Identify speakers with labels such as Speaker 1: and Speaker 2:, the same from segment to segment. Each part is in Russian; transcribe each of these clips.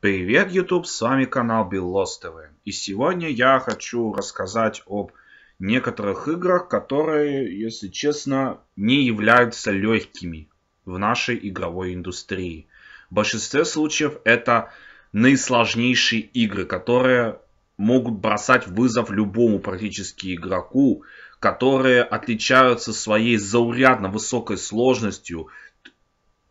Speaker 1: Привет, YouTube, с вами канал Белос ТВ. И сегодня я хочу рассказать об некоторых играх, которые, если честно, не являются легкими в нашей игровой индустрии. В большинстве случаев это наисложнейшие игры, которые могут бросать вызов любому практически игроку, которые отличаются своей заурядно высокой сложностью,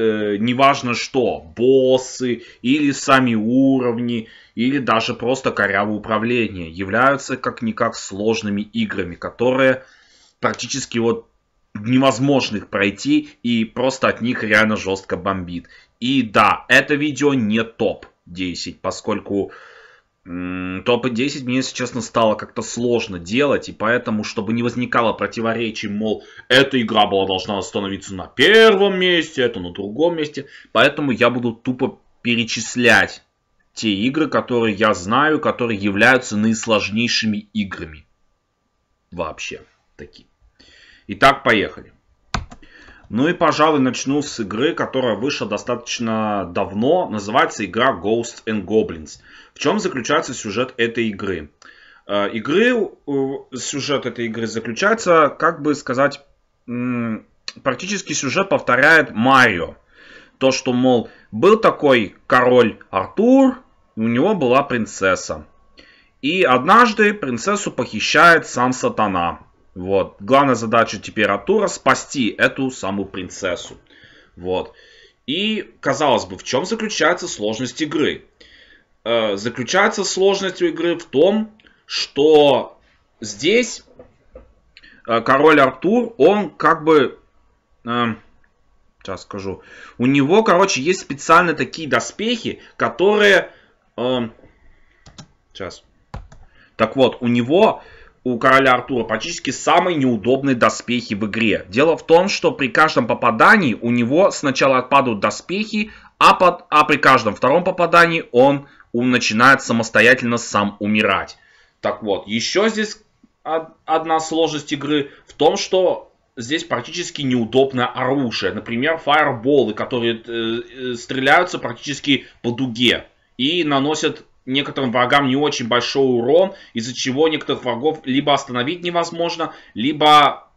Speaker 1: э, неважно что, боссы или сами уровни, или даже просто корявое управление, являются как-никак сложными играми, которые практически вот невозможно их пройти, и просто от них реально жестко бомбит. И да, это видео не топ-10, поскольку топ 10 мне, если честно, стало как-то сложно делать, и поэтому, чтобы не возникало противоречий, мол, эта игра была должна остановиться на первом месте, это на другом месте, поэтому я буду тупо перечислять те игры, которые я знаю, которые являются наисложнейшими играми вообще такие. Итак, поехали. Ну и, пожалуй, начну с игры, которая вышла достаточно давно. Называется игра Ghosts and Goblins. В чем заключается сюжет этой игры? Э, игры, э, сюжет этой игры заключается, как бы сказать, практически сюжет повторяет Марио. То, что, мол, был такой король Артур, и у него была принцесса. И однажды принцессу похищает сам сатана. Вот. Главная задача теперь Артура спасти эту самую принцессу. Вот. И, казалось бы, в чем заключается сложность игры? Э, заключается сложность игры в том, что здесь э, король Артур, он как бы... Э, сейчас скажу. У него, короче, есть специальные такие доспехи, которые... Э, сейчас. Так вот, у него у короля Артура практически самые неудобные доспехи в игре. Дело в том, что при каждом попадании у него сначала отпадут доспехи, а, под, а при каждом втором попадании он, он начинает самостоятельно сам умирать. Так вот, еще здесь одна сложность игры в том, что здесь практически неудобное оружие. Например, фаерболы, которые э, э стреляются практически по дуге и наносят некоторым врагам не очень большой урон, из-за чего некоторых врагов либо остановить невозможно, либо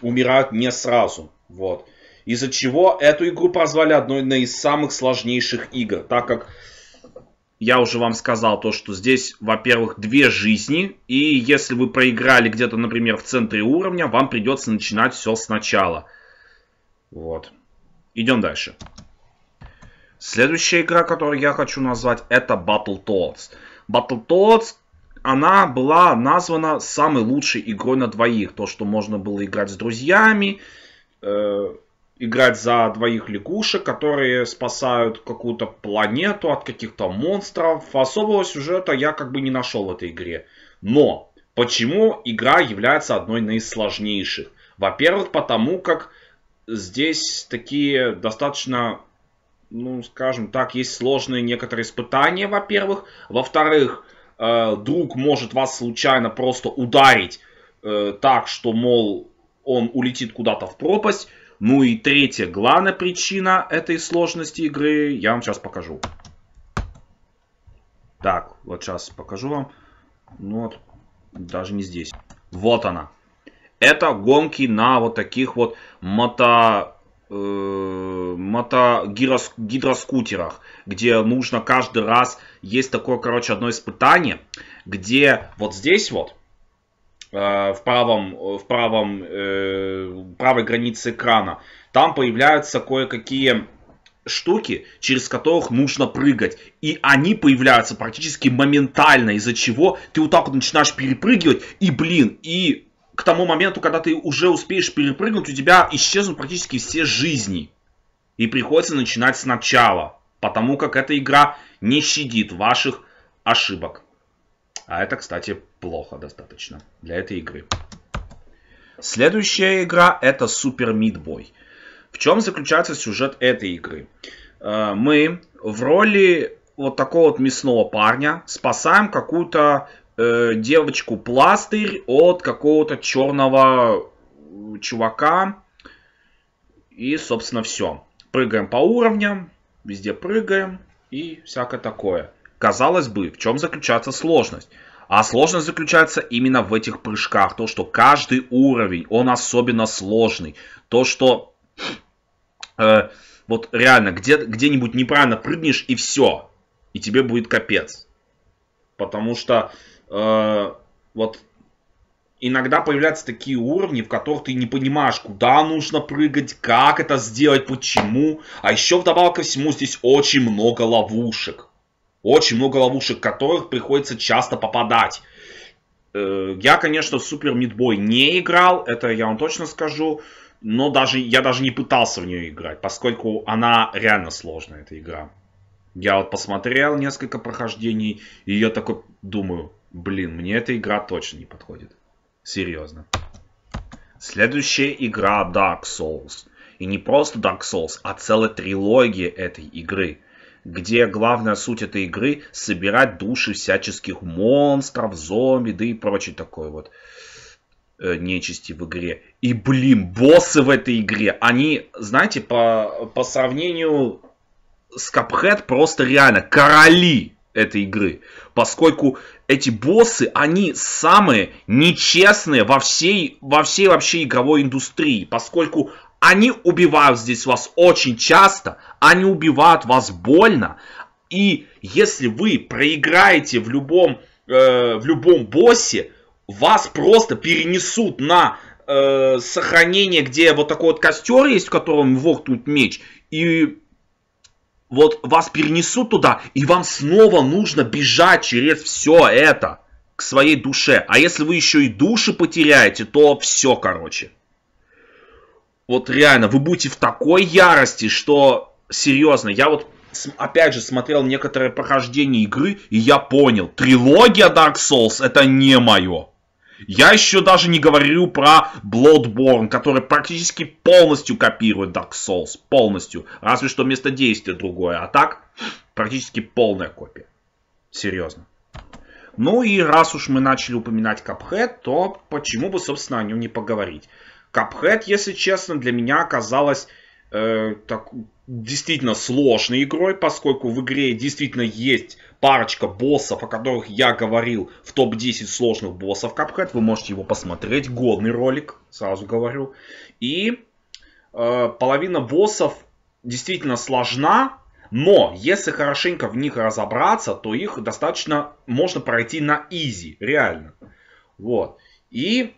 Speaker 1: умирают не сразу. Вот. Из-за чего эту игру прозвали одной из самых сложнейших игр, так как я уже вам сказал то, что здесь, во-первых, две жизни, и если вы проиграли где-то, например, в центре уровня, вам придется начинать все сначала. Вот. Идем дальше. Следующая игра, которую я хочу назвать, это Battletoads. Battletoads, она была названа самой лучшей игрой на двоих. То, что можно было играть с друзьями, э, играть за двоих лягушек, которые спасают какую-то планету от каких-то монстров. Особого сюжета я как бы не нашел в этой игре. Но почему игра является одной из сложнейших? Во-первых, потому как здесь такие достаточно ну, скажем так, есть сложные некоторые испытания, во-первых. Во-вторых, э, друг может вас случайно просто ударить э, так, что, мол, он улетит куда-то в пропасть. Ну и третья, главная причина этой сложности игры, я вам сейчас покажу. Так, вот сейчас покажу вам. Ну вот, даже не здесь. Вот она. Это гонки на вот таких вот мото Э, мото гидроскутерах, где нужно каждый раз есть такое, короче, одно испытание, где вот здесь вот э, в правом, в правом э, правой границе экрана там появляются кое-какие штуки, через которых нужно прыгать. И они появляются практически моментально, из-за чего ты вот так вот начинаешь перепрыгивать, и, блин, и к тому моменту, когда ты уже успеешь перепрыгнуть, у тебя исчезнут практически все жизни. И приходится начинать сначала, потому как эта игра не щадит ваших ошибок. А это, кстати, плохо достаточно для этой игры. Следующая игра это Super Meat Boy. В чем заключается сюжет этой игры? Э, мы в роли вот такого вот мясного парня спасаем какую-то э, девочку пластырь от какого-то черного э, чувака. И, собственно, все. Прыгаем по уровням, везде прыгаем и всякое такое. Казалось бы, в чем заключается сложность? А сложность заключается именно в этих прыжках. То, что каждый уровень, он особенно сложный. То, что э, вот реально где, где-нибудь неправильно прыгнешь и все. И тебе будет капец. Потому что Э, вот иногда появляются такие уровни, в которых ты не понимаешь, куда нужно прыгать, как это сделать, почему. А еще вдобавок ко всему здесь очень много ловушек. Очень много ловушек, которых приходится часто попадать. Э, я, конечно, в Супер Мидбой не играл, это я вам точно скажу, но даже я даже не пытался в нее играть, поскольку она реально сложная, эта игра. Я вот посмотрел несколько прохождений, и я такой думаю, Блин, мне эта игра точно не подходит. Серьезно. Следующая игра Dark Souls. И не просто Dark Souls, а целая трилогия этой игры. Где главная суть этой игры собирать души всяческих монстров, зомби, да и прочее такое вот э, нечисти в игре. И, блин, боссы в этой игре, они, знаете, по, по сравнению с Капхед просто реально короли этой игры. Поскольку эти боссы, они самые нечестные во всей, во всей вообще игровой индустрии. Поскольку они убивают здесь вас очень часто, они убивают вас больно. И если вы проиграете в любом, э, в любом боссе, вас просто перенесут на э, сохранение, где вот такой вот костер есть, в котором вохтует меч, и вот вас перенесут туда, и вам снова нужно бежать через все это к своей душе. А если вы еще и души потеряете, то все, короче. Вот реально, вы будете в такой ярости, что серьезно, я вот опять же смотрел некоторые прохождения игры, и я понял, трилогия Dark Souls это не мое. Я еще даже не говорю про Bloodborne, который практически полностью копирует Dark Souls. Полностью. Разве что место действия другое. А так, практически полная копия. Серьезно. Ну и раз уж мы начали упоминать Cuphead, то почему бы, собственно, о нем не поговорить. Cuphead, если честно, для меня оказалось э, так, действительно сложной игрой, поскольку в игре действительно есть парочка боссов, о которых я говорил в топ-10 сложных боссов Cuphead. Вы можете его посмотреть. Годный ролик, сразу говорю. И э, половина боссов действительно сложна, но если хорошенько в них разобраться, то их достаточно можно пройти на изи, реально. Вот. И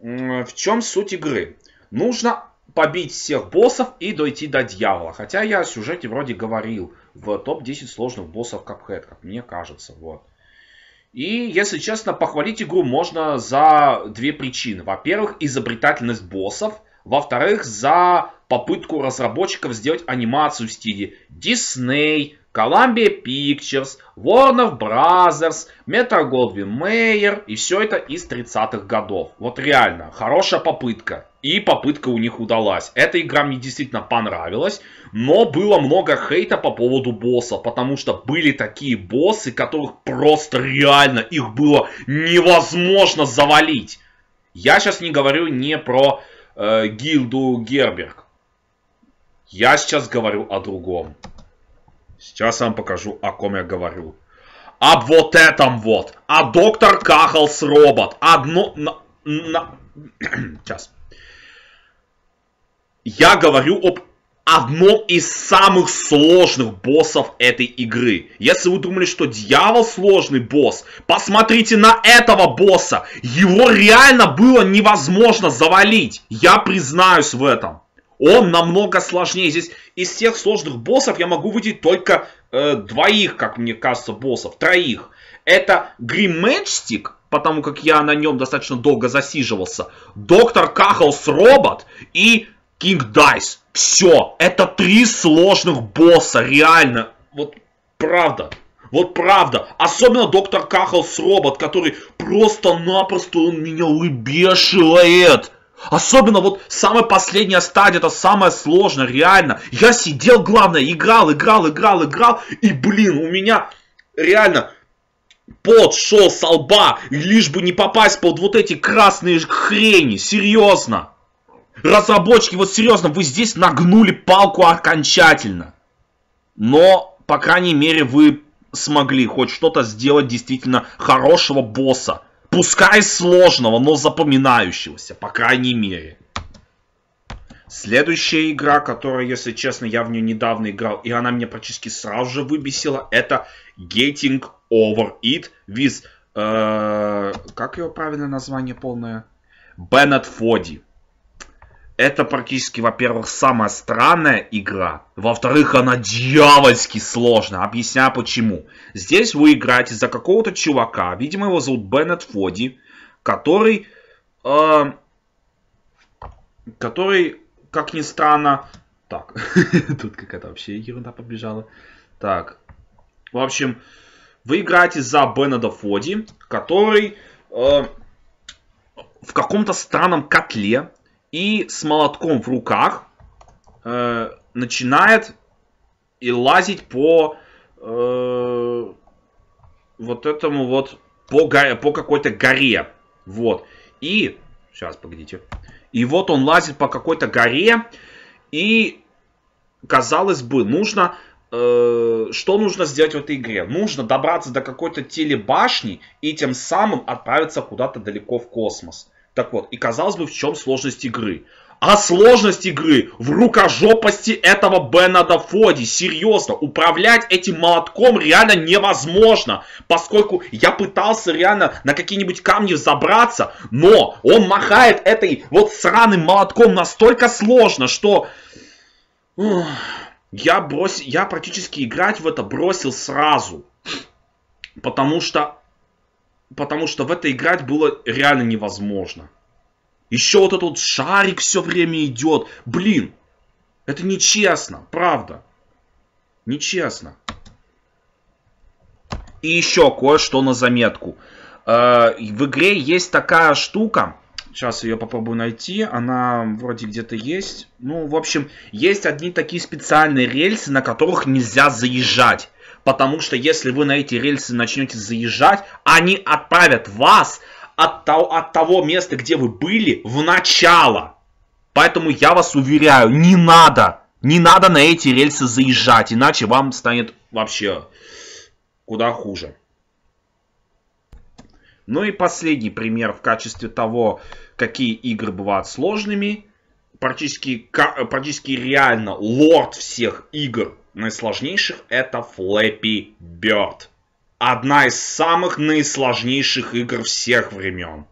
Speaker 1: э, в чем суть игры? Нужно побить всех боссов и дойти до дьявола. Хотя я о сюжете вроде говорил в топ-10 сложных боссов Cuphead, как мне кажется. Вот. И, если честно, похвалить игру можно за две причины. Во-первых, изобретательность боссов. Во-вторых, за попытку разработчиков сделать анимацию в стиле Дисней, Columbia Pictures, Warner Brothers, Metro Goldwyn Mayer. И все это из 30-х годов. Вот реально, хорошая попытка. И попытка у них удалась. Эта игра мне действительно понравилась, но было много хейта по поводу босса, потому что были такие боссы, которых просто реально, их было невозможно завалить. Я сейчас не говорю не про э, гильду Герберг. Я сейчас говорю о другом. Сейчас я вам покажу, о ком я говорю. Об вот этом вот. А доктор Кахалс робот. Одно... На, на... Сейчас. Я говорю об одном из самых сложных боссов этой игры. Если вы думали, что дьявол сложный босс, посмотрите на этого босса. Его реально было невозможно завалить. Я признаюсь в этом. Он намного сложнее. Здесь из всех сложных боссов я могу выделить только э, двоих, как мне кажется, боссов. Троих. Это Грим Мэтчстик, потому как я на нем достаточно долго засиживался. Доктор Кахлс Робот и Кинг Дайс. Все. Это три сложных босса. Реально. Вот правда. Вот правда. Особенно доктор Кахлс Робот, который просто-напросто он меня лыбешивает. Особенно вот самая последняя стадия, это самое сложное, реально. Я сидел, главное, играл, играл, играл, играл, и, блин, у меня реально пот шел со лба, лишь бы не попасть под вот эти красные хрени, серьезно. Разработчики, вот серьезно, вы здесь нагнули палку окончательно. Но, по крайней мере, вы смогли хоть что-то сделать действительно хорошего босса. Пускай сложного, но запоминающегося, по крайней мере. Следующая игра, которая, если честно, я в нее недавно играл, и она меня практически сразу же выбесила, это Getting Over It with... Э, как его правильное название полное? Беннет Фоди это практически, во-первых, самая странная игра. Во-вторых, она дьявольски сложная. Объясняю почему. Здесь вы играете за какого-то чувака, видимо, его зовут Беннет Фоди, который... Э, который, как ни странно... Так, тут какая-то вообще ерунда побежала. Так, в общем, вы играете за Беннеда Фоди, который... Э, в каком-то странном котле и с молотком в руках э, начинает и лазить по э, вот этому вот по, по какой-то горе. Вот. И сейчас, погодите. И вот он лазит по какой-то горе и казалось бы нужно э, что нужно сделать в этой игре? Нужно добраться до какой-то телебашни и тем самым отправиться куда-то далеко в космос. Так вот, и казалось бы, в чем сложность игры? А сложность игры в рукожопости этого Беннада Фоди. Серьезно, управлять этим молотком реально невозможно. Поскольку я пытался реально на какие-нибудь камни забраться, но он махает этой вот сраным молотком настолько сложно, что... я, бросил, я практически играть в это бросил сразу. Потому что потому что в это играть было реально невозможно. Еще вот этот шарик все время идет. Блин, это нечестно, правда. Нечестно. И еще кое-что на заметку. Э, в игре есть такая штука. Сейчас ее попробую найти. Она вроде где-то есть. Ну, в общем, есть одни такие специальные рельсы, на которых нельзя заезжать. Потому что если вы на эти рельсы начнете заезжать, они отправят вас от того, от того места, где вы были, в начало. Поэтому я вас уверяю, не надо, не надо на эти рельсы заезжать, иначе вам станет вообще куда хуже. Ну и последний пример в качестве того, какие игры бывают сложными. Практически, практически реально лорд всех игр наисложнейших это Flappy Bird. Одна из самых наисложнейших игр всех времен.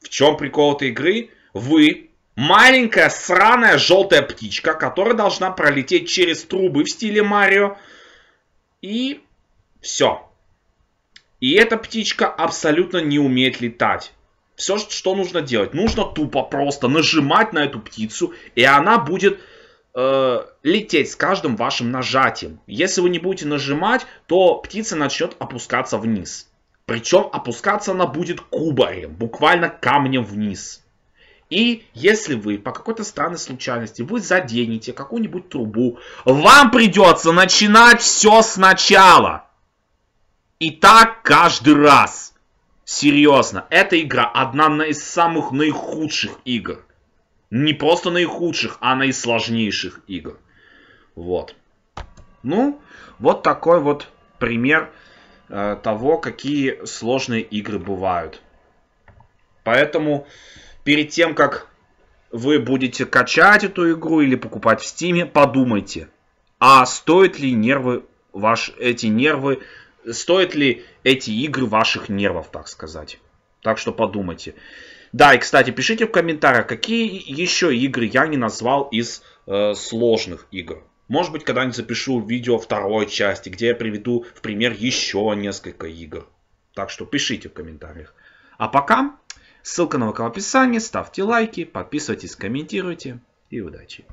Speaker 1: В чем прикол этой игры? Вы маленькая сраная желтая птичка, которая должна пролететь через трубы в стиле Марио. И все. И эта птичка абсолютно не умеет летать. Все, что нужно делать, нужно тупо просто нажимать на эту птицу, и она будет э, лететь с каждым вашим нажатием. Если вы не будете нажимать, то птица начнет опускаться вниз. Причем опускаться она будет кубарем, буквально камнем вниз. И если вы по какой-то странной случайности вы заденете какую-нибудь трубу, вам придется начинать все сначала. И так каждый раз. Серьезно, эта игра одна из самых наихудших игр. Не просто наихудших, а наисложнейших игр. Вот. Ну, вот такой вот пример э, того, какие сложные игры бывают. Поэтому перед тем, как вы будете качать эту игру или покупать в стиме, подумайте, а стоит ли нервы ваш, эти нервы, стоят ли эти игры ваших нервов, так сказать. Так что подумайте. Да, и, кстати, пишите в комментариях, какие еще игры я не назвал из э, сложных игр. Может быть, когда-нибудь запишу видео второй части, где я приведу в пример еще несколько игр. Так что пишите в комментариях. А пока, ссылка на в описании, ставьте лайки, подписывайтесь, комментируйте и удачи.